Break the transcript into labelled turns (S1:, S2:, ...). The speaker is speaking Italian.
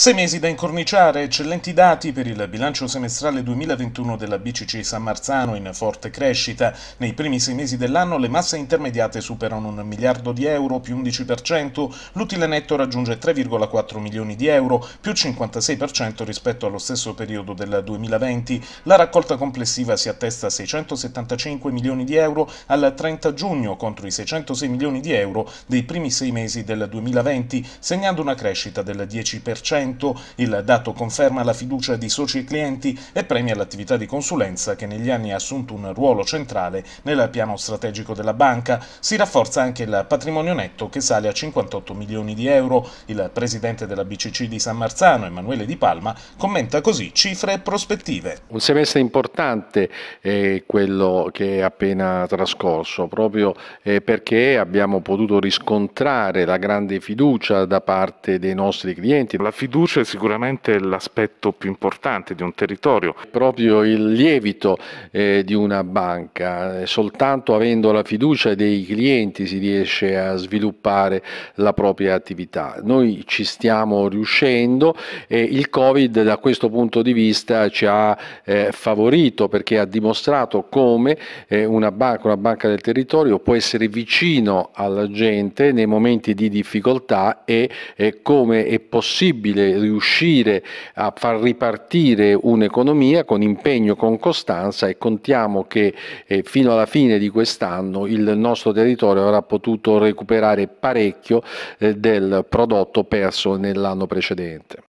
S1: Sei mesi da incorniciare, eccellenti dati per il bilancio semestrale 2021 della BCC San Marzano in forte crescita. Nei primi sei mesi dell'anno le masse intermediate superano un miliardo di euro, più 11%, l'utile netto raggiunge 3,4 milioni di euro, più 56% rispetto allo stesso periodo del 2020. La raccolta complessiva si attesta a 675 milioni di euro al 30 giugno contro i 606 milioni di euro dei primi sei mesi del 2020, segnando una crescita del 10% il dato conferma la fiducia di soci e clienti e premia l'attività di consulenza che negli anni ha assunto un ruolo centrale nel piano strategico della banca. Si rafforza anche il patrimonio netto che sale a 58 milioni di euro. Il presidente della BCC di San Marzano, Emanuele Di Palma, commenta così cifre e prospettive.
S2: Un semestre importante è quello che è appena trascorso, proprio eh, perché abbiamo potuto riscontrare la grande fiducia da parte dei nostri clienti, la fiducia riduce sicuramente l'aspetto più importante di un territorio. Proprio il lievito eh, di una banca, soltanto avendo la fiducia dei clienti si riesce a sviluppare la propria attività. Noi ci stiamo riuscendo e il Covid da questo punto di vista ci ha eh, favorito perché ha dimostrato come eh, una, banca, una banca del territorio può essere vicino alla gente nei momenti di difficoltà e come è possibile riuscire a far ripartire un'economia con impegno, con costanza e contiamo che eh, fino alla fine di quest'anno il nostro territorio avrà potuto recuperare parecchio eh, del prodotto perso nell'anno precedente.